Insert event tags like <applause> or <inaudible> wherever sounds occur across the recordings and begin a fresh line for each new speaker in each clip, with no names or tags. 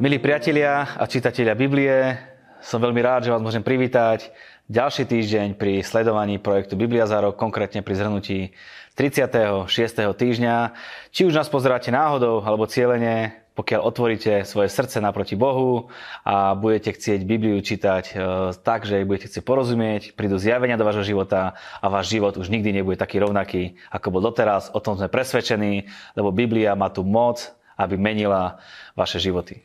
Milí priatelia a čitatelia Biblie, som veľmi rád, že vás môžem privítať ďalší týždeň pri sledovaní projektu Biblia za rok, konkrétne pri zhrnutí 36. týždňa. Či už nás pozeráte náhodou alebo cieľene, pokiaľ otvoríte svoje srdce naproti Bohu a budete chcieť Bibliu čítať e, tak, že jej budete chcieť porozumieť, prídu zjavenia do vášho života a váš život už nikdy nebude taký rovnaký, ako bol doteraz. O tom sme presvedčení, lebo Biblia má tu moc aby menila vaše životy.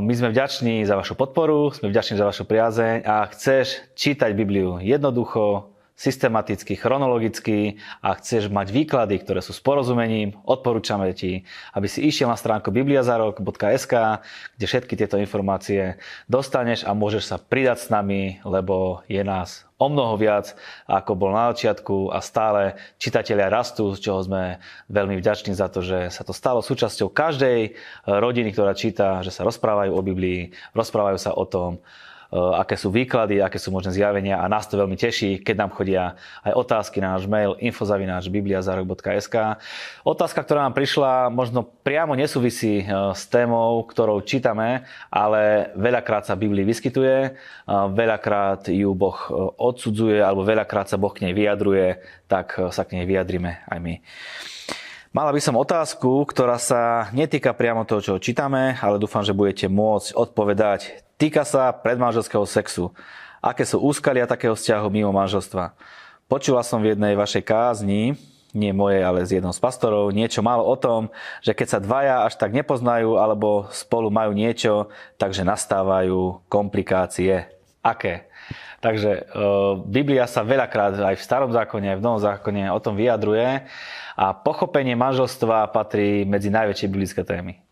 My sme vďační za vašu podporu, sme vďační za vašu priazeň a chceš čítať Bibliu jednoducho, systematicky, chronologicky a chceš mať výklady, ktoré sú s porozumením, odporúčame ti, aby si išiel na stránku bibliazarok.sk, kde všetky tieto informácie dostaneš a môžeš sa pridať s nami, lebo je nás o mnoho viac, ako bol na začiatku a stále čitatelia rastú, z čoho sme veľmi vďační za to, že sa to stalo súčasťou každej rodiny, ktorá číta, že sa rozprávajú o Biblii, rozprávajú sa o tom, Eh, aké sú výklady, aké sú možné zjavenia a nás to veľmi teší, keď nám chodia aj otázky na náš mail infozavináčbibliazárok.sk. Otázka, ktorá nám prišla, možno priamo nesúvisí eh, s témou, ktorou čítame, ale veľakrát sa Biblii vyskytuje, eh, veľakrát ju Boh odsudzuje alebo veľakrát sa Boh k nej vyjadruje, tak sa k nej vyjadrime aj my. Mala by som otázku, ktorá sa netýka priamo toho, čo čítame, ale dúfam, že budete môcť odpovedať. Týka sa predmanželského sexu. Aké sú úskalia takého vzťahu mimo manželstva? Počula som v jednej vašej kázni, nie moje, ale s jednou z pastorov, niečo málo o tom, že keď sa dvaja až tak nepoznajú alebo spolu majú niečo, takže nastávajú komplikácie. Aké? Takže e, Biblia sa veľakrát aj v starom zákone, aj v novom zákone o tom vyjadruje a pochopenie manželstva patrí medzi najväčšie biblické témy.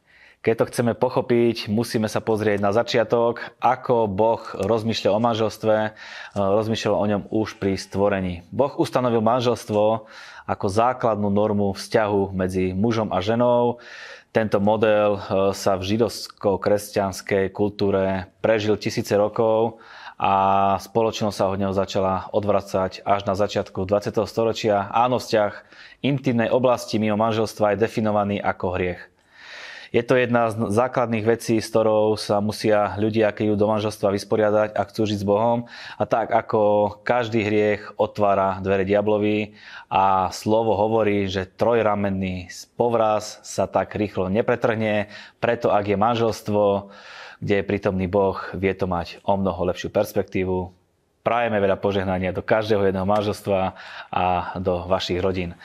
Keď to chceme pochopiť, musíme sa pozrieť na začiatok, ako Boh rozmýšľal o manželstve, e, rozmýšľal o ňom už pri stvorení. Boh ustanovil manželstvo ako základnú normu vzťahu medzi mužom a ženou. Tento model e, sa v židovsko-kresťanskej kultúre prežil tisíce rokov a spoločnosť sa od neho začala odvracať až na začiatku 20. storočia. Áno, vzťah intimnej oblasti mimo manželstva je definovaný ako hriech. Je to jedna z základných vecí, s ktorou sa musia ľudia, keď idú do manželstva, vysporiadať a chcú žiť s Bohom. A tak ako každý hriech otvára dvere diablovi a slovo hovorí, že trojramenný povraz sa tak rýchlo nepretrhne, preto ak je manželstvo, kde je prítomný Boh, vie to mať o mnoho lepšiu perspektívu. Prajeme veľa požehnania do každého jedného manželstva a do vašich rodín.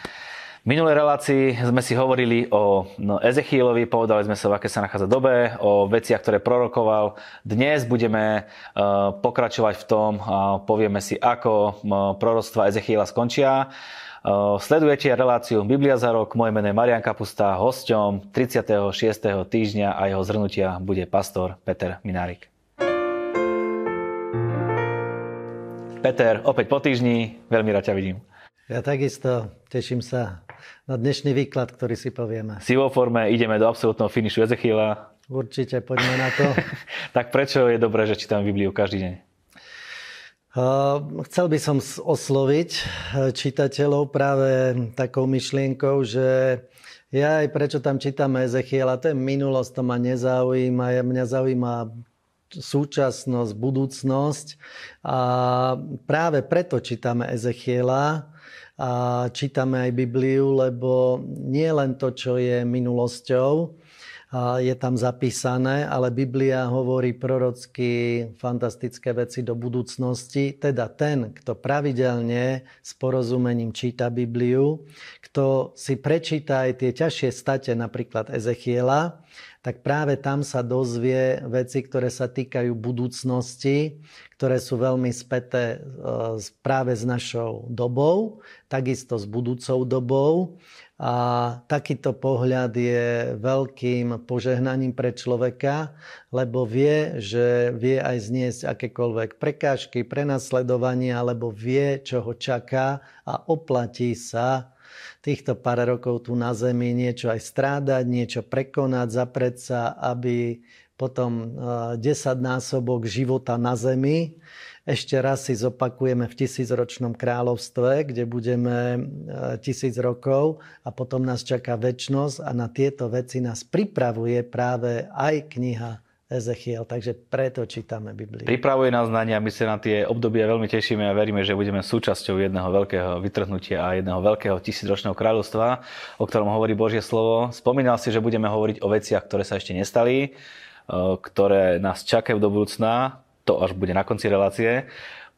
V minulej relácii sme si hovorili o no, Ezechielovi, povedali sme sa, v aké sa nachádza dobe, o veciach, ktoré prorokoval. Dnes budeme uh, pokračovať v tom a povieme si, ako uh, proroctva Ezechiela skončia. Eh, sledujete reláciu Biblia za rok, moje meno je Marian Kapusta, hosťom 36. týždňa a jeho zhrnutia bude pastor Peter Minárik. Peter, opäť po týždni, veľmi rád ťa vidím.
Ja takisto, teším sa na dnešný výklad, ktorý si povieme.
Si vo forme, ideme do absolútneho finišu Ezechiela.
Určite, poďme na to.
<laughs> tak prečo je dobré, že čítam Bibliu každý deň?
Eh, chcel by som osloviť eh, čitateľov práve takou myšlienkou, že ja aj prečo tam čítame Ezechiela, to je minulosť, to ma nezaujíma, ja, mňa zaujíma súčasnosť, budúcnosť a práve preto čítame Ezechiela a čítame aj Bibliu, lebo nie len to, čo je minulosťou, je tam zapísané, ale Biblia hovorí prorocky fantastické veci do budúcnosti. Teda ten, kto pravidelne s porozumením číta Bibliu, kto si prečíta aj tie ťažšie state, napríklad Ezechiela, tak práve tam sa dozvie veci, ktoré sa týkajú budúcnosti, ktoré sú veľmi späté e, práve s našou dobou, takisto s budúcou dobou a takýto pohľad je veľkým požehnaním pre človeka, lebo vie, že vie aj zniesť akékoľvek prekážky, prenasledovanie, alebo vie, čo ho čaká a oplatí sa týchto pár rokov tu na Zemi niečo aj strádať, niečo prekonať, zapreť sa, aby potom 10 eh, násobok života na zemi. Ešte raz si zopakujeme v tisícročnom kráľovstve, kde budeme eh, tisíc rokov a potom nás čaká väčnosť a na tieto veci nás pripravuje práve aj kniha Ezechiel, takže preto čítame Bibliu.
Pripravuje nás na ne a my sa na tie obdobia veľmi tešíme a veríme, že budeme súčasťou jedného veľkého vytrhnutia a jedného veľkého tisícročného kráľovstva, o ktorom hovorí Božie slovo. Spomínal si, že budeme hovoriť o veciach, ktoré sa ešte nestali. E, ktoré nás čakajú do budúcna, to až bude na konci relácie.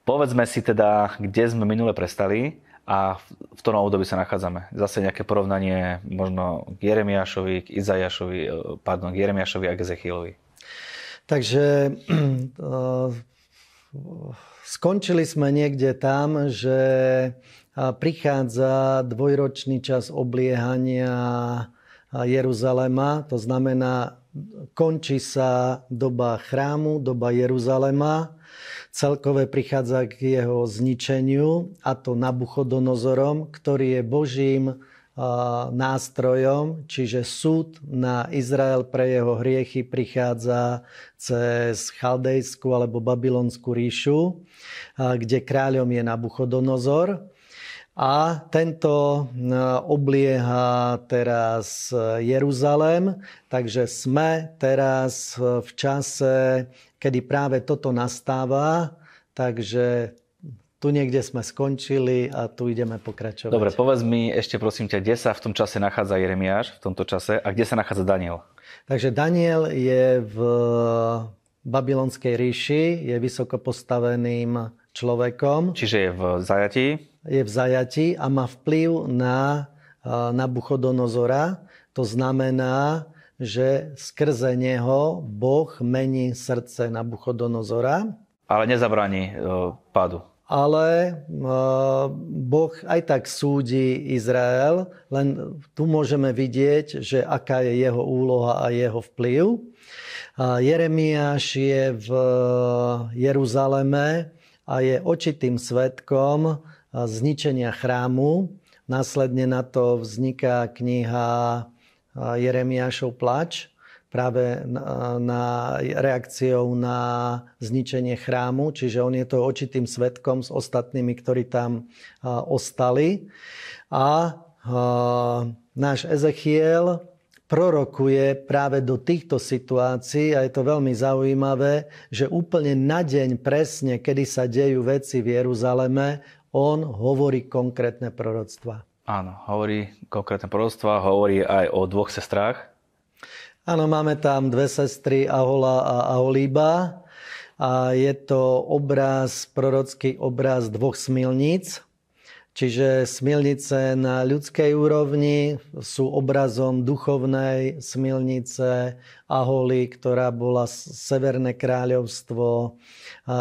Povedzme si teda, kde sme minule prestali a v ktorom období sa nachádzame. Zase nejaké porovnanie možno k Jeremiášovi, k Izajašovi, e, pardon, k Jeremiášovi a k Ezechielovi.
Takže e, skončili sme niekde tam, že prichádza dvojročný čas obliehania Jeruzalema, to znamená, končí sa doba chrámu, doba Jeruzalema, celkové prichádza k jeho zničeniu, a to Nabuchodonozorom, ktorý je Božím nástrojom, čiže súd na Izrael pre jeho hriechy prichádza cez Chaldejskú alebo Babylonskú ríšu, kde kráľom je Nabuchodonozor. A tento e, oblieha teraz Jeruzalém, takže sme teraz v čase, kedy práve toto nastáva, takže tu niekde sme skončili a tu ideme pokračovať. Dobre,
povedz mi ešte prosím ťa, kde sa v tom čase nachádza Jeremiáš, v tomto čase, a kde sa nachádza Daniel?
Takže Daniel je v babylonskej ríši, je vysoko postaveným človekom.
Čiže je v zajatí?
je v zajati a má vplyv na Nabuchodonozora. To znamená, že skrze neho Boh mení srdce Nabuchodonozora.
Ale nezabráni e, pádu.
Ale e, Boh aj tak súdi Izrael, len tu môžeme vidieť, že aká je jeho úloha a jeho vplyv. Jeremiáš je v e, Jeruzaleme a je očitým svetkom zničenia chrámu. Následne na to vzniká kniha Jeremiášov plač, práve na, reakciou na zničenie chrámu, čiže on je to očitým svetkom s ostatnými, ktorí tam ostali. A, a náš Ezechiel prorokuje práve do týchto situácií a je to veľmi zaujímavé, že úplne na deň presne, kedy sa dejú veci v Jeruzaleme, on hovorí konkrétne proroctva.
Áno, hovorí konkrétne proroctva, hovorí aj o dvoch sestrách.
Áno, máme tam dve sestry, Ahola a Aholíba. A je to obraz, prorocký obraz dvoch smilníc, Čiže smilnice na ľudskej úrovni sú obrazom duchovnej smilnice Aholy, ktorá bola Severné kráľovstvo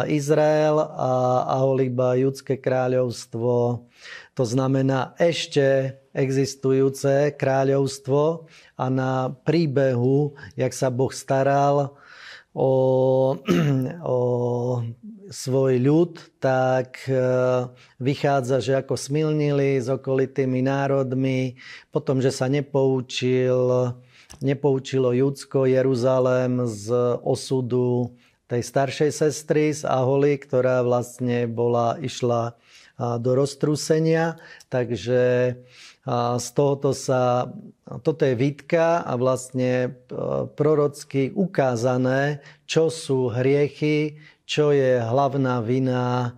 Izrael a Aholiba Judské kráľovstvo, to znamená ešte existujúce kráľovstvo a na príbehu, jak sa Boh staral o, <clears throat> o svoj ľud, tak e, vychádza, že ako smilnili s okolitými národmi, potom, že sa nepoučil, nepoučilo Judsko, Jeruzalém z osudu tej staršej sestry z Aholy, ktorá vlastne bola, išla do roztrúsenia. Takže z tohoto sa, toto je výtka a vlastne e, prorocky ukázané, čo sú hriechy, čo je hlavná vina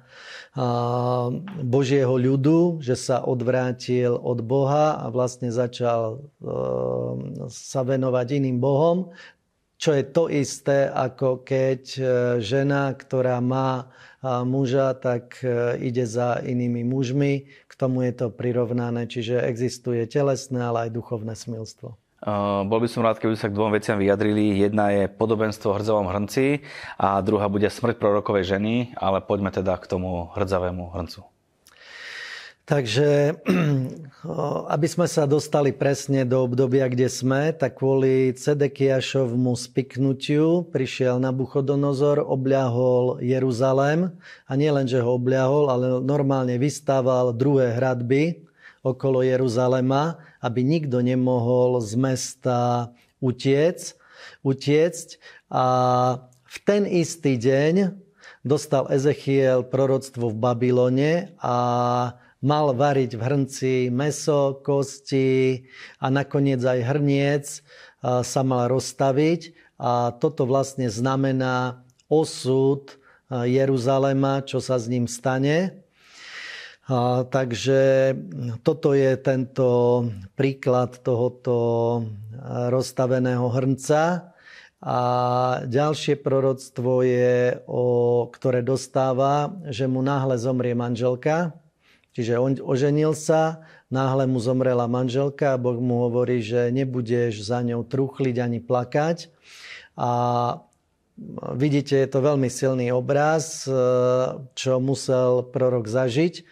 Božieho ľudu, že sa odvrátil od Boha a vlastne začal e, sa venovať iným Bohom, čo je to isté, ako keď e, žena, ktorá má e, muža, tak ide za inými mužmi. K tomu je to prirovnané, čiže existuje telesné, ale aj duchovné smilstvo.
Eh, bol by som rád, keby sa k dvom veciam vyjadrili. Jedna je podobenstvo hrdzavom hrnci a druhá bude smrť prorokovej ženy, ale poďme teda k tomu hrdzavému hrncu.
Takže, eh, aby sme sa dostali presne do obdobia, kde sme, tak kvôli Cedekiašovmu spiknutiu prišiel Nabuchodonozor, obľahol Jeruzalém a nielen, že ho obľahol, ale normálne vystával druhé hradby okolo Jeruzalema, aby nikto nemohol z mesta utiec, utiecť. A v ten istý deň dostal Ezechiel proroctvo v Babylone a mal variť v hrnci meso, kosti a nakoniec aj hrniec sa mal rozstaviť. A toto vlastne znamená osud Jeruzalema, čo sa s ním stane. A, takže toto je tento príklad tohoto eh, rozstaveného hrnca. A ďalšie proroctvo je, o, ktoré dostáva, že mu náhle zomrie manželka. Čiže on oženil sa, náhle mu zomrela manželka a Boh mu hovorí, že nebudeš za ňou truchliť ani plakať. A Vidíte, je to veľmi silný obraz, eh, čo musel prorok zažiť.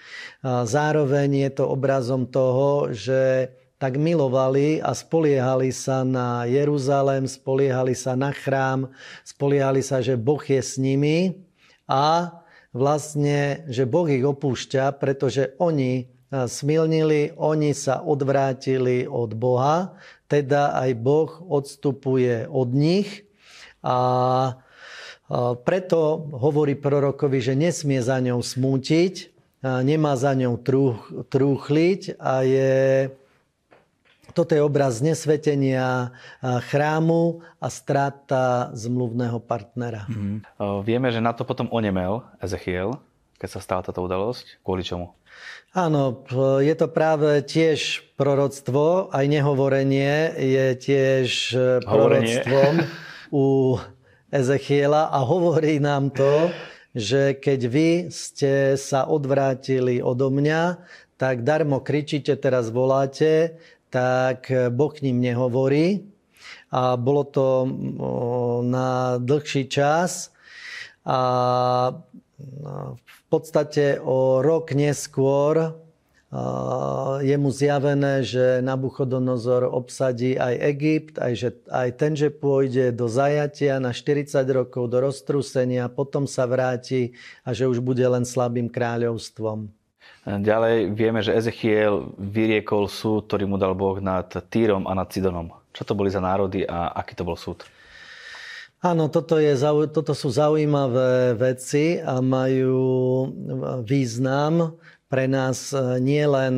Zároveň je to obrazom toho, že tak milovali a spoliehali sa na Jeruzalém, spoliehali sa na chrám, spoliehali sa, že Boh je s nimi a vlastne, že Boh ich opúšťa, pretože oni eh, smilnili, oni sa odvrátili od Boha, teda aj Boh odstupuje od nich a preto hovorí prorokovi, že nesmie za ňou smútiť, nemá za ňou trúchliť a je... Toto je obraz znesvetenia chrámu a strata zmluvného partnera.
Mm-hmm. Vieme, že na to potom onemel Ezechiel, keď sa stala táto udalosť. Kvôli čomu?
Áno, je to práve tiež proroctvo, aj nehovorenie je tiež Hovorenie. proroctvom. <laughs> u Ezechiela a hovorí nám to, že keď vy ste sa odvrátili odo mňa, tak darmo kričíte, teraz voláte, tak Boh k ním nehovorí. A bolo to na dlhší čas. A no, v podstate o rok neskôr Eh, je mu zjavené, že Nabuchodonozor obsadí aj Egypt, aj, že, aj ten, že pôjde do zajatia na 40 rokov, do roztrúsenia, potom sa vráti a že už bude len slabým kráľovstvom.
Eh, ďalej vieme, že Ezechiel vyriekol súd, ktorý mu dal Boh nad Týrom a nad Sidonom. Čo to boli za národy a aký to bol súd?
Áno, toto, je, toto sú zaujímavé veci a majú eh, význam pre nás e, nie len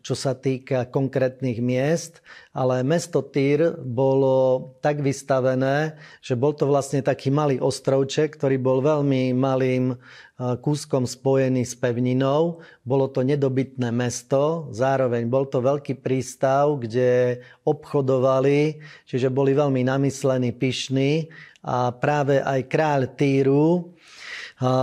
čo sa týka konkrétnych miest, ale mesto Týr bolo tak vystavené, že bol to vlastne taký malý ostrovček, ktorý bol veľmi malým e, kúskom spojený s pevninou. Bolo to nedobytné mesto, zároveň bol to veľký prístav, kde obchodovali, čiže boli veľmi namyslení, pyšní a práve aj kráľ Týru,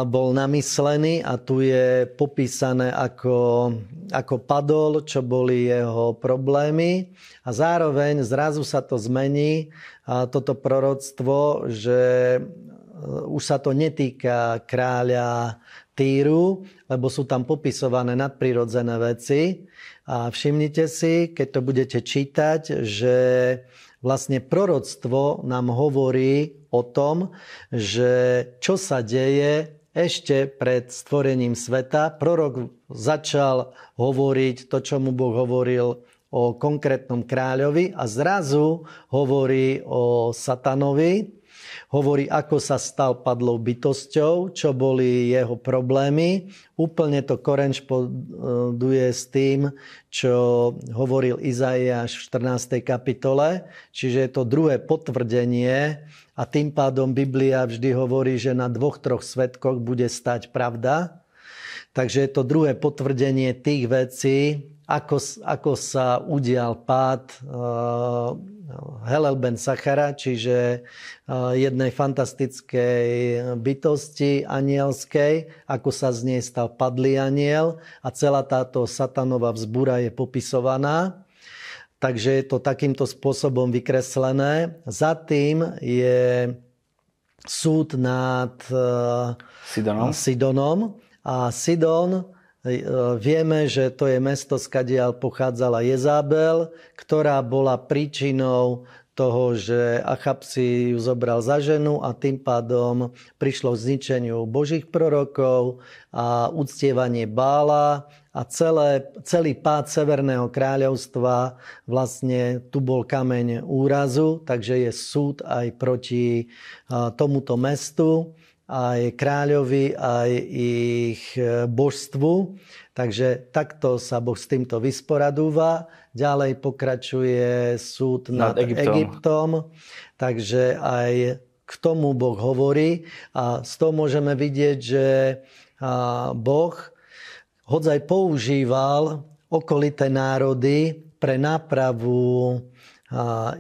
bol namyslený a tu je popísané, ako, ako padol, čo boli jeho problémy a zároveň zrazu sa to zmení, a toto proroctvo, že e, už sa to netýka kráľa Týru, lebo sú tam popisované nadprirodzené veci. A všimnite si, keď to budete čítať, že vlastne proroctvo nám hovorí o tom, že čo sa deje ešte pred stvorením sveta. Prorok začal hovoriť to, čo mu Boh hovoril o konkrétnom kráľovi a zrazu hovorí o satanovi, Hovorí, ako sa stal padlou bytosťou, čo boli jeho problémy. Úplne to poduje s tým, čo hovoril Izaiáš v 14. kapitole. Čiže je to druhé potvrdenie a tým pádom Biblia vždy hovorí, že na dvoch, troch svetkoch bude stať pravda. Takže je to druhé potvrdenie tých vecí, ako, ako sa udial pád eh, Helel Ben Sachara, čiže eh, jednej fantastickej bytosti anielskej, ako sa z nej stal padlý aniel a celá táto satanová vzbúra je popisovaná. Takže je to takýmto spôsobom vykreslené. Za tým je súd nad eh, Sidonom. Sidonom a Sidon E, vieme, že to je mesto, skadiaľ pochádzala Jezábel, ktorá bola príčinou toho, že Achab si ju zobral za ženu a tým pádom prišlo k zničeniu božích prorokov a uctievanie Bála a celé, celý pád Severného kráľovstva, vlastne tu bol kameň úrazu, takže je súd aj proti e, tomuto mestu aj kráľovi, aj ich e, božstvu. Takže takto sa Boh s týmto vysporadúva. Ďalej pokračuje súd nad, nad Egyptom. Egyptom. Takže aj k tomu Boh hovorí a z toho môžeme vidieť, že Boh hodzaj používal okolité národy pre nápravu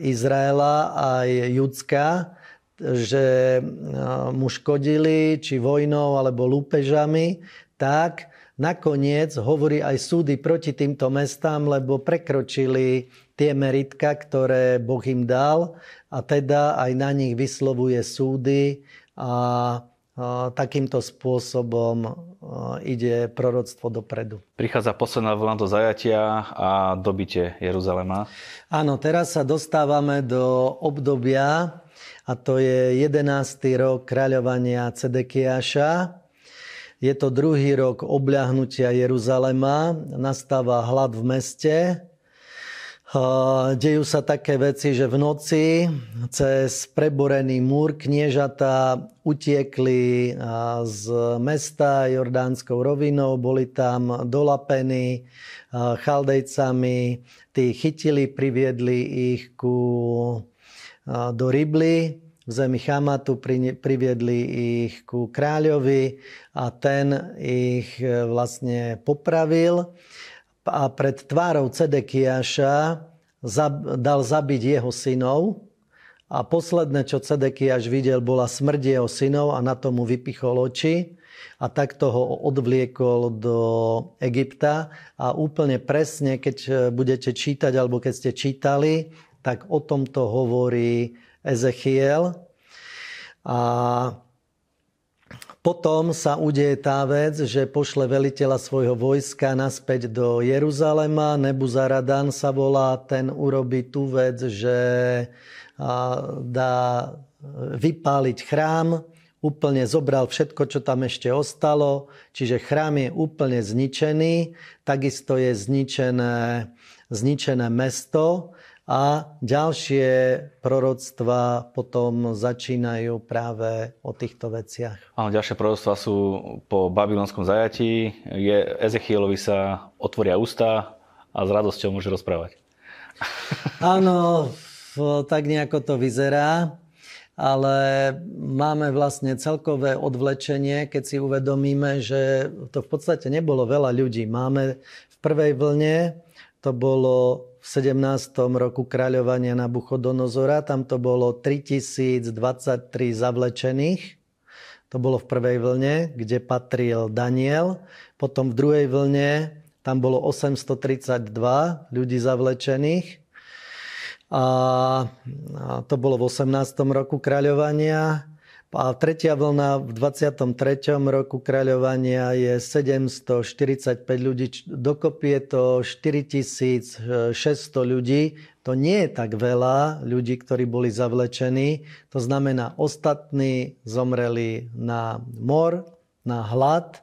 Izraela aj Judska, že mu škodili, či vojnou alebo lúpežami, tak nakoniec hovorí aj súdy proti týmto mestám, lebo prekročili tie meritka, ktoré Boh im dal a teda aj na nich vyslovuje súdy a takýmto spôsobom ide proroctvo dopredu.
Prichádza posledná vlna do zajatia a dobite Jeruzalema.
Áno, teraz sa dostávame do obdobia, a to je 11. rok kráľovania Cedekiaša. Je to druhý rok obľahnutia Jeruzalema. Nastáva hlad v meste dejú sa také veci, že v noci cez preborený múr kniežata utiekli z mesta Jordánskou rovinou, boli tam dolapení chaldejcami, tí chytili, priviedli ich ku, do Ribly, v zemi Chamatu, priviedli ich ku kráľovi a ten ich vlastne popravil a pred tvárou Cedekiaša dal zabiť jeho synov a posledné, čo Cedekiaš videl, bola smrť jeho synov a na tomu vypichol oči a takto ho odvliekol do Egypta a úplne presne, keď eh, budete čítať alebo keď ste čítali, tak o tomto hovorí Ezechiel. A potom sa udeje tá vec, že pošle veliteľa svojho vojska naspäť do Jeruzalema. Nebuzaradan sa volá, ten urobí tú vec, že dá vypáliť chrám, úplne zobral všetko, čo tam ešte ostalo, čiže chrám je úplne zničený, takisto je zničené, zničené mesto a ďalšie proroctva potom začínajú práve o týchto veciach.
Áno, ďalšie proroctva sú po babylonskom zajatí. Je, Ezechielovi sa otvoria ústa a s radosťou môže rozprávať.
<laughs> Áno, tak nejako to vyzerá ale máme vlastne celkové odvlečenie, keď si uvedomíme, že to v podstate nebolo veľa ľudí. Máme v prvej vlne, to bolo v 17. roku kráľovania Nabuchodonozora. Tam to bolo 3023 zavlečených. To bolo v prvej vlne, kde patril Daniel. Potom v druhej vlne tam bolo 832 ľudí zavlečených. A to bolo v 18. roku kráľovania. A tretia vlna v 23. roku kráľovania je 745 ľudí. Dokopy je to 4600 ľudí. To nie je tak veľa ľudí, ktorí boli zavlečení. To znamená, ostatní zomreli na mor, na hlad,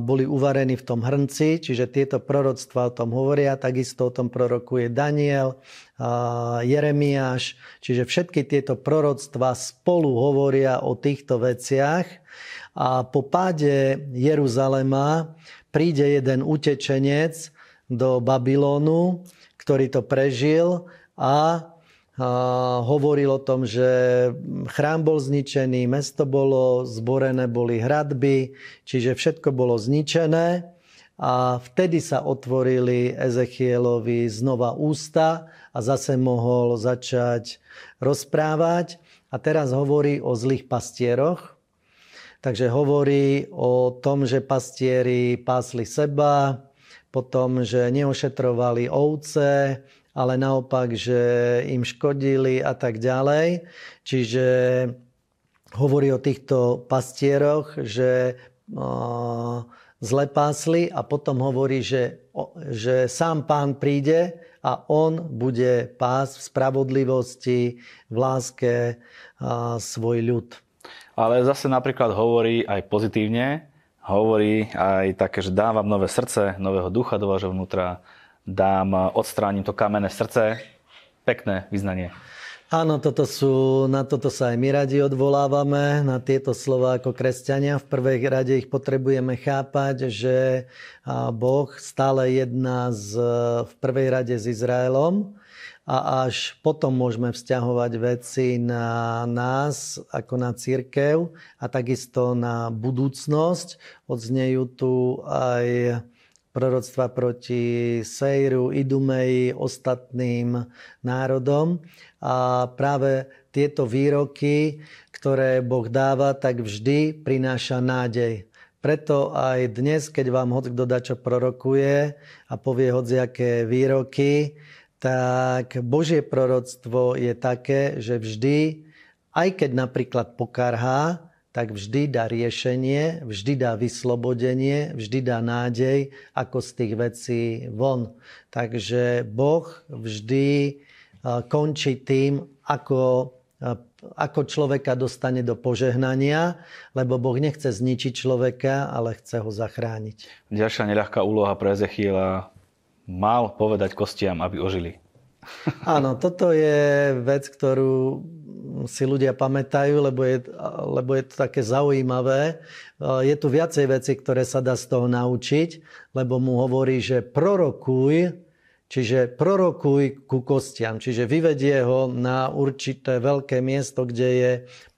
boli uvarení v tom hrnci, čiže tieto proroctvá o tom hovoria, takisto o tom prorokuje Daniel, Jeremiáš, čiže všetky tieto proroctvá spolu hovoria o týchto veciach a po páde Jeruzalema príde jeden utečenec do Babylonu, ktorý to prežil a hovoril o tom, že chrám bol zničený, mesto bolo zborené, boli hradby, čiže všetko bolo zničené. A vtedy sa otvorili Ezechielovi znova ústa a zase mohol začať rozprávať. A teraz hovorí o zlých pastieroch. Takže hovorí o tom, že pastieri pásli seba, potom, že neošetrovali ovce, ale naopak, že im škodili a tak ďalej. Čiže hovorí o týchto pastieroch, že zle pásli a potom hovorí, že, že sám pán príde a on bude pás v spravodlivosti, v láske svoj ľud.
Ale zase napríklad hovorí aj pozitívne, hovorí aj také, že dávam nové srdce, nového ducha do vášho vnútra, dám, e, odstránim to kamenné srdce. Pekné vyznanie.
Áno, toto sú, na toto sa aj my radi odvolávame, na tieto slova ako kresťania. V prvej rade ich potrebujeme chápať, že Boh stále jedná z, v prvej rade s Izraelom a až potom môžeme vzťahovať veci na nás ako na církev a takisto na budúcnosť. Odznejú tu aj proroctva proti Sejru, Idumeji, ostatným národom. A práve tieto výroky, ktoré Boh dáva, tak vždy prináša nádej. Preto aj dnes, keď vám hoc kto čo prorokuje a povie hociaké výroky, tak Božie proroctvo je také, že vždy, aj keď napríklad pokarhá, tak vždy dá riešenie, vždy dá vyslobodenie, vždy dá nádej, ako z tých vecí von. Takže Boh vždy eh, končí tým, ako, eh, ako človeka dostane do požehnania, lebo Boh nechce zničiť človeka, ale chce ho zachrániť.
Ďalšia neľahká úloha pre Ezechiela mal povedať kostiam, aby ožili.
Áno, toto je vec, ktorú si ľudia pamätajú, lebo je, lebo je to také zaujímavé. E, je tu viacej veci, ktoré sa dá z toho naučiť, lebo mu hovorí, že prorokuj, čiže prorokuj ku kostiam, čiže vyvedie ho na určité veľké miesto, kde je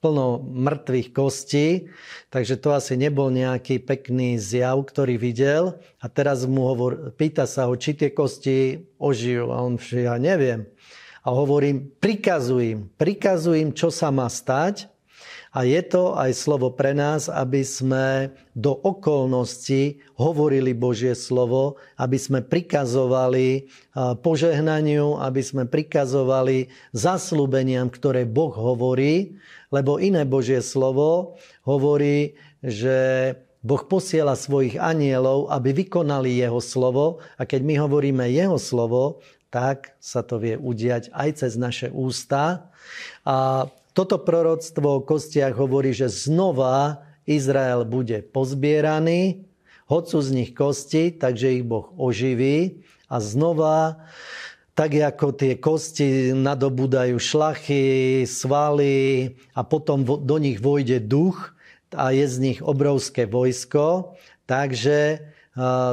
plno mŕtvych kostí, takže to asi nebol nejaký pekný zjav, ktorý videl. A teraz mu hovor, pýta sa ho, či tie kosti ožijú. A on, že ja neviem. A hovorím, prikazujem, prikazujem, čo sa má stať. A je to aj slovo pre nás, aby sme do okolnosti hovorili Božie slovo, aby sme prikazovali požehnaniu, aby sme prikazovali zaslúbeniam, ktoré Boh hovorí, lebo iné Božie slovo hovorí, že Boh posiela svojich anielov, aby vykonali jeho slovo a keď my hovoríme jeho slovo, tak sa to vie udiať aj cez naše ústa. A toto proroctvo o kostiach hovorí, že znova Izrael bude pozbieraný, hoď sú z nich kosti, takže ich Boh oživí a znova tak ako tie kosti nadobúdajú šlachy, svaly a potom do nich vojde duch a je z nich obrovské vojsko. Takže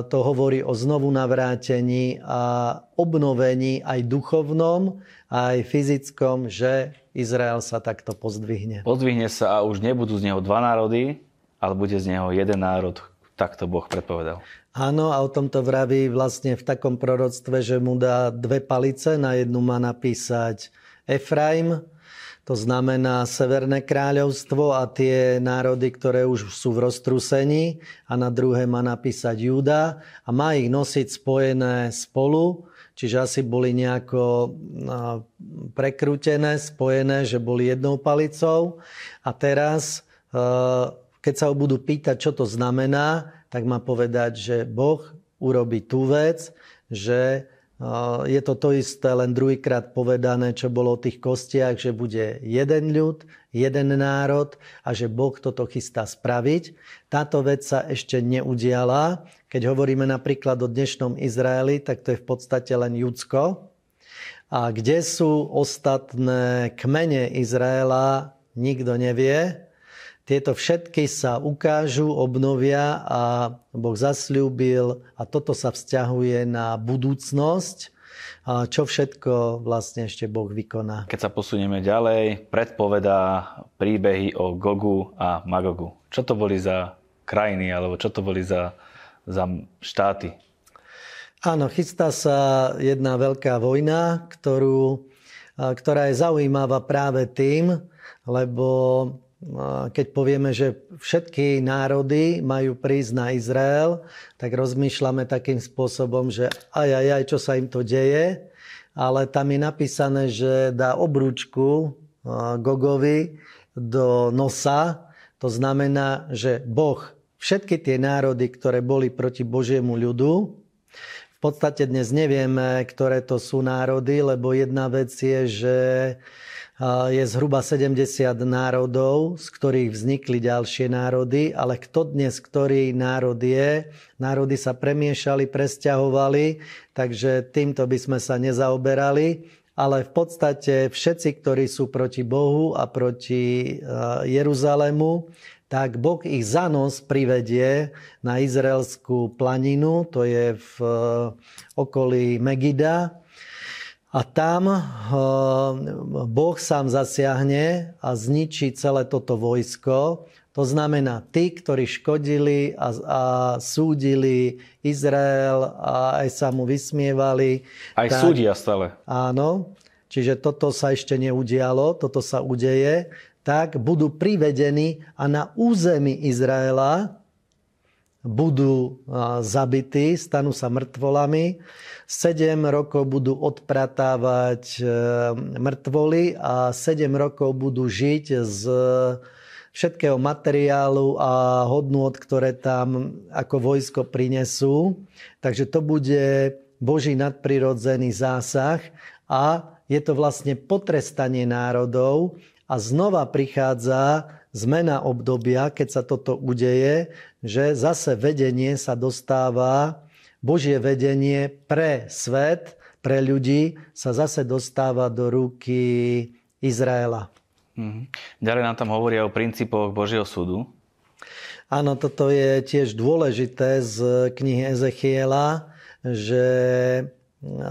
to hovorí o znovu navrátení a obnovení aj duchovnom, aj fyzickom, že Izrael sa takto pozdvihne.
Pozdvihne sa a už nebudú z neho dva národy, ale bude z neho jeden národ. Tak to Boh predpovedal.
Áno, a o tomto vraví vlastne v takom proroctve, že mu dá dve palice, na jednu má napísať Efraim to znamená Severné kráľovstvo a tie národy, ktoré už sú v roztrusení a na druhé má napísať Júda a má ich nosiť spojené spolu, čiže asi boli nejako no, prekrútené, spojené, že boli jednou palicou a teraz, e, keď sa ho budú pýtať, čo to znamená, tak má povedať, že Boh urobí tú vec, že Eh, je to to isté, len druhýkrát povedané, čo bolo o tých kostiach, že bude jeden ľud, jeden národ a že Boh toto chystá spraviť. Táto vec sa ešte neudiala. Keď hovoríme napríklad o dnešnom Izraeli, tak to je v podstate len Judsko. A kde sú ostatné kmene Izraela, nikto nevie. Tieto všetky sa ukážu, obnovia a Boh zasľúbil a toto sa vzťahuje na budúcnosť, a čo všetko vlastne ešte Boh vykoná.
Keď sa posunieme ďalej, predpovedá príbehy o Gogu a Magogu. Čo to boli za krajiny, alebo čo to boli za, za štáty?
Áno, chystá sa jedna veľká vojna, ktorú, ktorá je zaujímavá práve tým, lebo keď povieme, že všetky národy majú prísť na Izrael, tak rozmýšľame takým spôsobom, že aj, aj, aj, čo sa im to deje, ale tam je napísané, že dá obrúčku Gogovi do nosa, to znamená, že Boh všetky tie národy, ktoré boli proti Božiemu ľudu, v podstate dnes nevieme, ktoré to sú národy, lebo jedna vec je, že je zhruba 70 národov, z ktorých vznikli ďalšie národy, ale kto dnes ktorý národ je, národy sa premiešali, presťahovali, takže týmto by sme sa nezaoberali, ale v podstate všetci, ktorí sú proti Bohu a proti e, Jeruzalému, tak Boh ich za nos privedie na izraelskú planinu, to je v e, okolí Megida, a tam eh, Boh sám zasiahne a zničí celé toto vojsko. To znamená, tí, ktorí škodili a, a súdili Izrael a aj sa mu vysmievali. Aj tak, súdia stále. Áno, čiže toto sa ešte neudialo, toto sa udeje. Tak budú privedení a na území Izraela budú zabití, stanú sa mŕtvolami. 7 rokov budú odpratávať e, mŕtvoly a 7 rokov budú žiť z všetkého materiálu a hodnôt, ktoré tam ako vojsko prinesú. Takže to bude Boží nadprirodzený zásah a je to vlastne potrestanie národov a znova prichádza zmena obdobia, keď sa toto udeje že zase vedenie sa dostáva, Božie vedenie pre svet, pre ľudí sa zase dostáva do ruky Izraela.
Mm-hmm. Ďalej nám tam hovoria o princípoch Božieho súdu.
Áno, toto je tiež dôležité z knihy Ezechiela, že eh,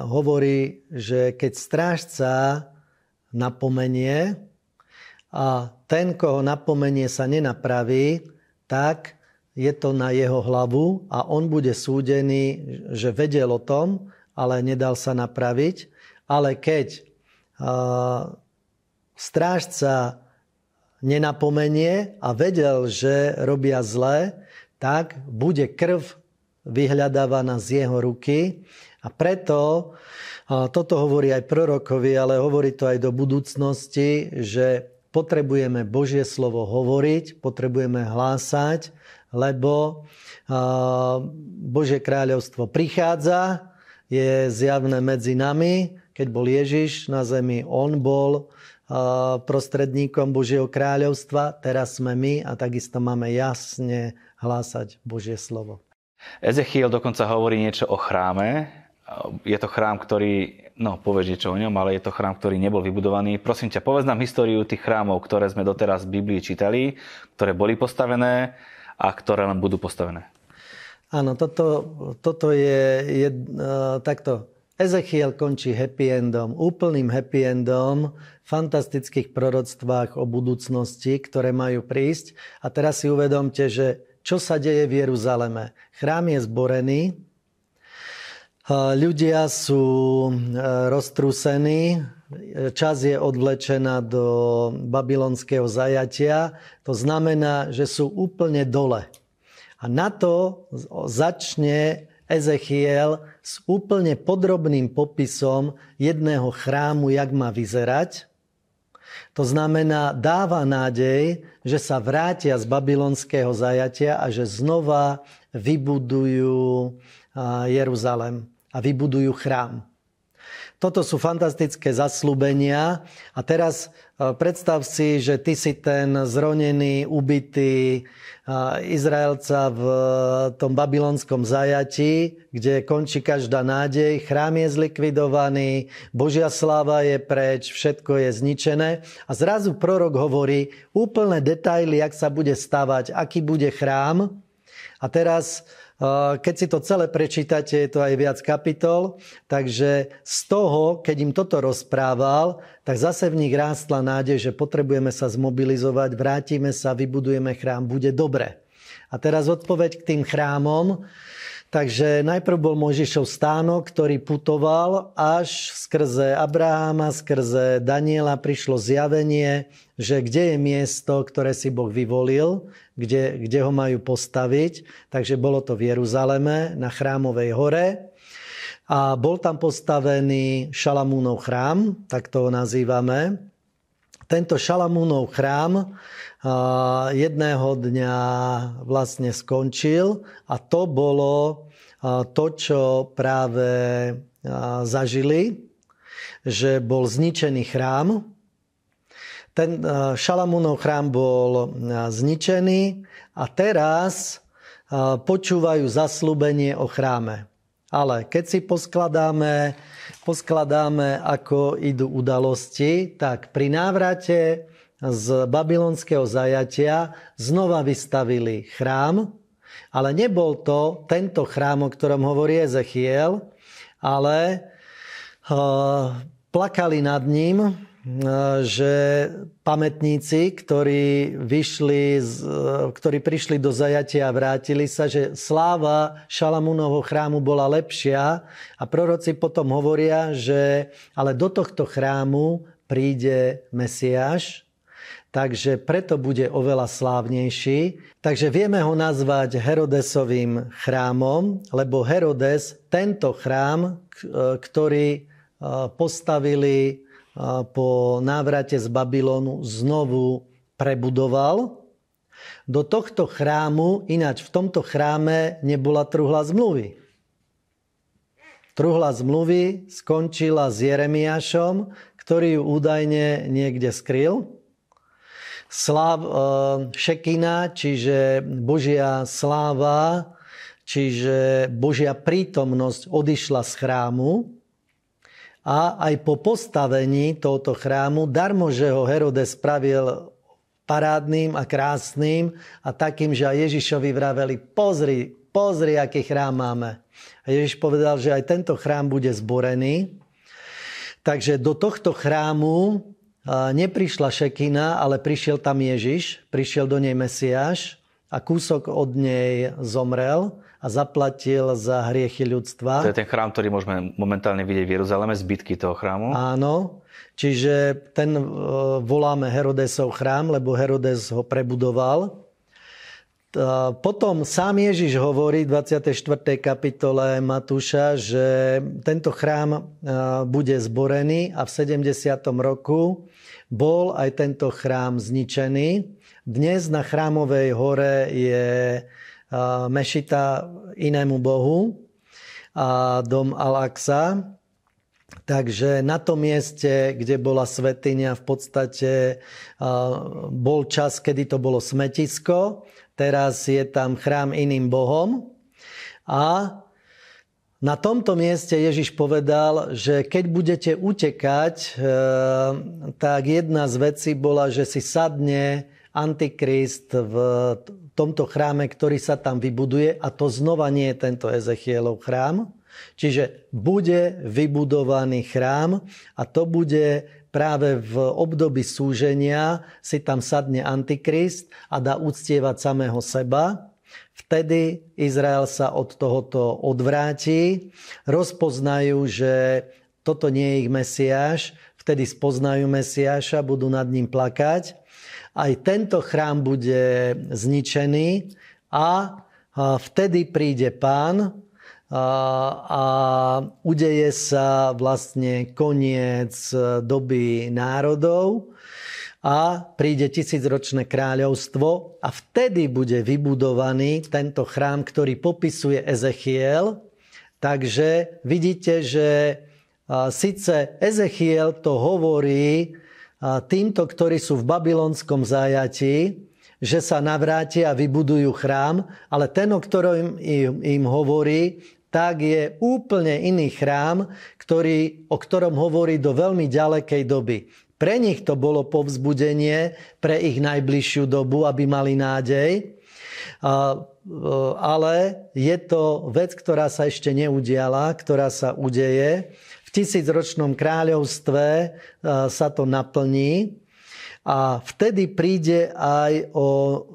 hovorí, že keď strážca napomenie a ten, koho napomenie sa nenapraví, tak je to na jeho hlavu a on bude súdený, že vedel o tom, ale nedal sa napraviť. Ale keď uh, strážca nenapomenie a vedel, že robia zlé, tak bude krv vyhľadávaná z jeho ruky. A preto, toto hovorí aj prorokovi, ale hovorí to aj do budúcnosti, že potrebujeme Božie slovo hovoriť, potrebujeme hlásať, lebo Božie kráľovstvo prichádza, je zjavné medzi nami. Keď bol Ježiš na zemi, on bol prostredníkom Božieho kráľovstva, teraz sme my a takisto máme jasne hlásať Božie slovo.
Ezechiel dokonca hovorí niečo o chráme. Je to chrám, ktorý No, povedz niečo o ňom, ale je to chrám, ktorý nebol vybudovaný. Prosím ťa, povedz nám históriu tých chrámov, ktoré sme doteraz v Biblii čítali, ktoré boli postavené a ktoré len budú postavené.
Áno, toto, toto je, je uh, e, takto. Ezechiel končí happy endom, úplným happy endom, fantastických proroctvách o budúcnosti, ktoré majú prísť. A teraz si uvedomte, že čo sa deje v Jeruzaleme. Chrám je zborený, Ľudia sú e, roztrúsení, čas je odvlečená do babylonského zajatia. To znamená, že sú úplne dole. A na to začne Ezechiel s úplne podrobným popisom jedného chrámu, jak má vyzerať. To znamená, dáva nádej, že sa vrátia z babylonského zajatia a že znova vybudujú Jeruzalem a vybudujú chrám. Toto sú fantastické zaslúbenia a teraz e, predstav si, že ty si ten zronený, ubytý e, Izraelca v e, tom babylonskom zajati, kde končí každá nádej, chrám je zlikvidovaný, Božia sláva je preč, všetko je zničené a zrazu prorok hovorí úplné detaily, jak sa bude stavať, aký bude chrám a teraz keď si to celé prečítate, je to aj viac kapitol, takže z toho, keď im toto rozprával, tak zase v nich rástla nádej, že potrebujeme sa zmobilizovať, vrátime sa, vybudujeme chrám, bude dobre. A teraz odpoveď k tým chrámom. Takže najprv bol Mojžišov stánok, ktorý putoval až skrze Abraháma, skrze Daniela prišlo zjavenie, že kde je miesto, ktoré si Boh vyvolil kde, kde ho majú postaviť. Takže bolo to v Jeruzaleme na Chrámovej hore. A bol tam postavený Šalamúnov chrám, tak to ho nazývame. Tento Šalamúnov chrám jedného dňa vlastne skončil a to bolo to, čo práve zažili, že bol zničený chrám, ten eh, Šalamúnov chrám bol eh, zničený a teraz eh, počúvajú zaslúbenie o chráme. Ale keď si poskladáme, poskladáme, ako idú udalosti, tak pri návrate z babylonského zajatia znova vystavili chrám, ale nebol to tento chrám, o ktorom hovorí Ezechiel, ale plakali nad ním, No, že pamätníci, ktorí, vyšli z, ktorí prišli do zajatia a vrátili sa, že sláva Šalamúnovho chrámu bola lepšia a proroci potom hovoria, že ale do tohto chrámu príde Mesiáš, takže preto bude oveľa slávnejší. Takže vieme ho nazvať Herodesovým chrámom, lebo Herodes tento chrám, ktorý e, postavili po návrate z Babylonu znovu prebudoval. Do tohto chrámu, ináč v tomto chráme nebola truhla zmluvy. Truhla zmluvy skončila s Jeremiášom, ktorý ju údajne niekde skryl. Sláv, e, šekina, čiže Božia sláva, čiže Božia prítomnosť odišla z chrámu a aj po postavení tohoto chrámu, darmo, že ho Herodes spravil parádnym a krásnym a takým, že aj Ježišovi vraveli, pozri, pozri, aký chrám máme. A Ježiš povedal, že aj tento chrám bude zborený. Takže do tohto chrámu neprišla Šekina, ale prišiel tam Ježiš, prišiel do nej Mesiáš a kúsok od nej zomrel a zaplatil za hriechy ľudstva. To
je ten chrám, ktorý môžeme momentálne vidieť v Jeruzaleme, zbytky toho chrámu.
Áno, čiže ten e, voláme Herodesov chrám, lebo Herodes ho prebudoval. E, potom sám Ježiš hovorí v 24. kapitole Matúša, že tento chrám e, bude zborený a v 70. roku bol aj tento chrám zničený. Dnes na chrámovej hore je mešita inému bohu a dom Al-Aqsa. Takže na tom mieste, kde bola svetiňa, v podstate bol čas, kedy to bolo smetisko. Teraz je tam chrám iným bohom. A na tomto mieste Ježiš povedal, že keď budete utekať, e, tak jedna z vecí bola, že si sadne Antikrist v tomto chráme, ktorý sa tam vybuduje a to znova nie je tento Ezechielov chrám. Čiže bude vybudovaný chrám a to bude práve v období súženia si tam sadne Antikrist a dá uctievať samého seba. Vtedy Izrael sa od tohoto odvráti, rozpoznajú, že toto nie je ich Mesiáš, vtedy spoznajú Mesiáša, budú nad ním plakať aj tento chrám bude zničený a vtedy príde pán a udeje sa vlastne koniec doby národov a príde tisícročné kráľovstvo a vtedy bude vybudovaný tento chrám, ktorý popisuje Ezechiel. Takže vidíte, že síce Ezechiel to hovorí týmto, ktorí sú v babylonskom zajatí, že sa navrátia a vybudujú chrám, ale ten, o ktorom im, im hovorí, tak je úplne iný chrám, ktorý, o ktorom hovorí do veľmi ďalekej doby. Pre nich to bolo povzbudenie pre ich najbližšiu dobu, aby mali nádej, e, ale je to vec, ktorá sa ešte neudiala, ktorá sa udeje v tisícročnom kráľovstve e, sa to naplní a vtedy príde aj o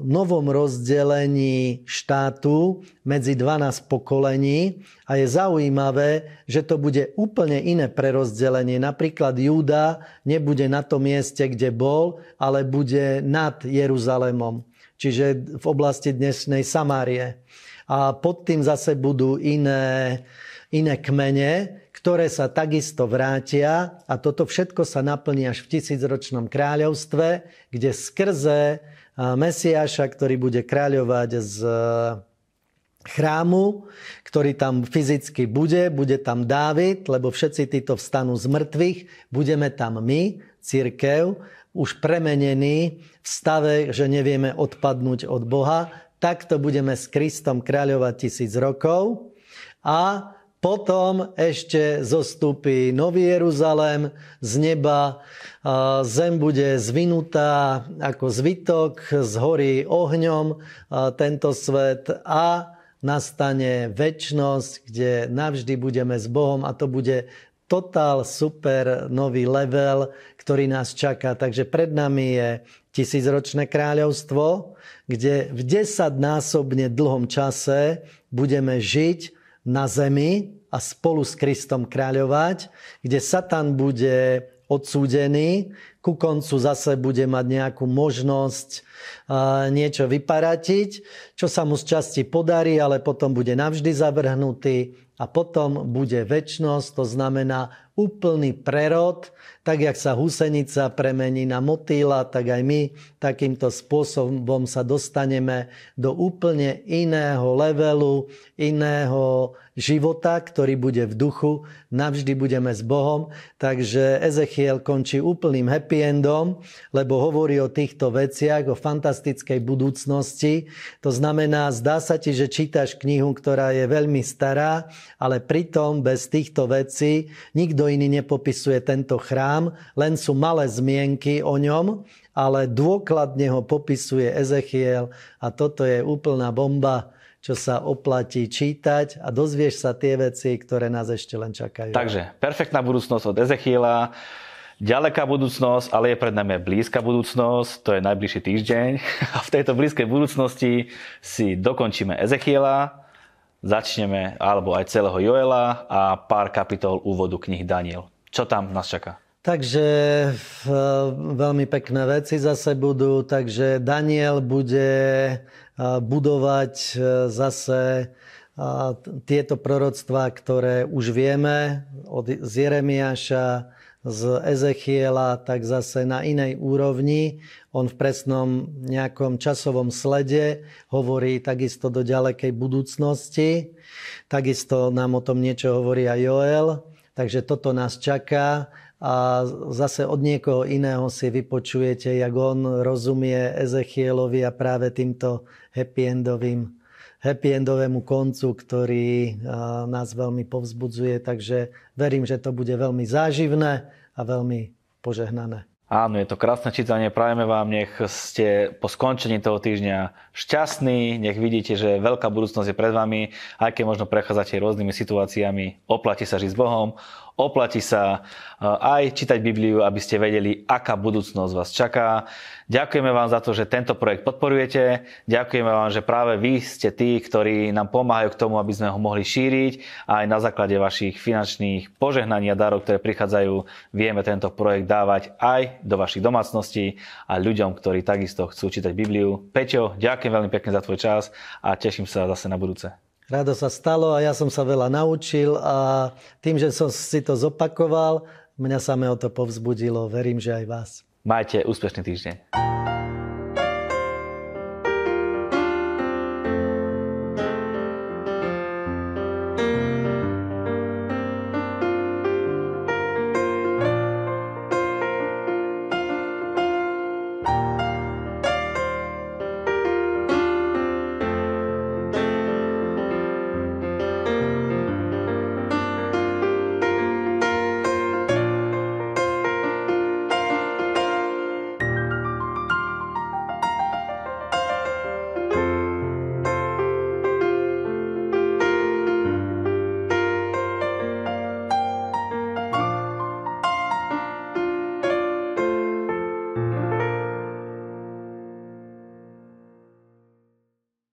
novom rozdelení štátu medzi 12 pokolení a je zaujímavé, že to bude úplne iné prerozdelenie. Napríklad Júda nebude na tom mieste, kde bol, ale bude nad Jeruzalémom, čiže v oblasti dnešnej Samárie. A pod tým zase budú iné, iné kmene, ktoré sa takisto vrátia a toto všetko sa naplní až v tisícročnom kráľovstve, kde skrze Mesiáša, ktorý bude kráľovať z e, chrámu, ktorý tam fyzicky bude, bude tam Dávid, lebo všetci títo vstanú z mŕtvych, budeme tam my, církev, už premenení v stave, že nevieme odpadnúť od Boha, takto budeme s Kristom kráľovať tisíc rokov a potom ešte zostúpi Nový Jeruzalém z neba, zem bude zvinutá ako zvitok, zhorí ohňom tento svet a nastane väčnosť, kde navždy budeme s Bohom a to bude total super nový level, ktorý nás čaká. Takže pred nami je tisícročné kráľovstvo, kde v desaťnásobne dlhom čase budeme žiť na zemi a spolu s Kristom kráľovať, kde Satan bude odsúdený, ku koncu zase bude mať nejakú možnosť niečo vyparatiť, čo sa mu z časti podarí, ale potom bude navždy zavrhnutý a potom bude väčnosť, to znamená úplný prerod, tak jak sa husenica premení na motýla, tak aj my takýmto spôsobom sa dostaneme do úplne iného levelu, iného života, ktorý bude v duchu, navždy budeme s Bohom. Takže Ezechiel končí úplným happy endom, lebo hovorí o týchto veciach, o fantastickej budúcnosti. To znamená, zdá sa ti, že čítaš knihu, ktorá je veľmi stará, ale pritom bez týchto vecí nikto nikto iný nepopisuje tento chrám, len sú malé zmienky o ňom, ale dôkladne ho popisuje Ezechiel a toto je úplná bomba, čo sa oplatí čítať a dozvieš sa tie veci, ktoré nás ešte len čakajú.
Takže perfektná budúcnosť od Ezechiela, ďaleká budúcnosť, ale je pred nami blízka budúcnosť, to je najbližší týždeň. <laughs> A v tejto blízkej budúcnosti si dokončíme Ezechiela, začneme, alebo aj celého Joela a pár kapitol úvodu knih Daniel. Čo tam nás čaká?
Takže veľmi pekné veci zase budú. Takže Daniel bude budovať e, zase tieto proroctvá, ktoré už vieme od z Jeremiáša, z Ezechiela, tak zase na inej úrovni. On v presnom nejakom časovom slede hovorí takisto do ďalekej budúcnosti. Takisto nám o tom niečo hovorí aj Joel. Takže toto nás čaká a zase od niekoho iného si vypočujete, jak on rozumie Ezechielovi a práve týmto happy endovým happy endovému koncu, ktorý nás veľmi povzbudzuje. Takže verím, že to bude veľmi záživné a veľmi požehnané.
Áno, je to krásne čítanie. Prajeme vám, nech ste po skončení toho týždňa šťastní, nech vidíte, že veľká budúcnosť je pred vami, aj keď možno prechádzate rôznymi situáciami, oplatí sa žiť s Bohom, Oplatí sa e, aj čítať Bibliu, aby ste vedeli, aká budúcnosť vás čaká. Ďakujeme vám za to, že tento projekt podporujete. Ďakujeme vám, že práve vy ste tí, ktorí nám pomáhajú k tomu, aby sme ho mohli šíriť. A aj na základe vašich finančných požehnaní a darov, ktoré prichádzajú, vieme tento projekt dávať aj do vašich domácností a ľuďom, ktorí takisto chcú čítať Bibliu. Peťo, ďakujem veľmi pekne za tvoj čas a teším sa zase na budúce.
Rado sa stalo a ja som sa veľa naučil a tým, že som si to zopakoval, mňa samého to povzbudilo. Verím, že aj vás.
Majte úspešný týždeň.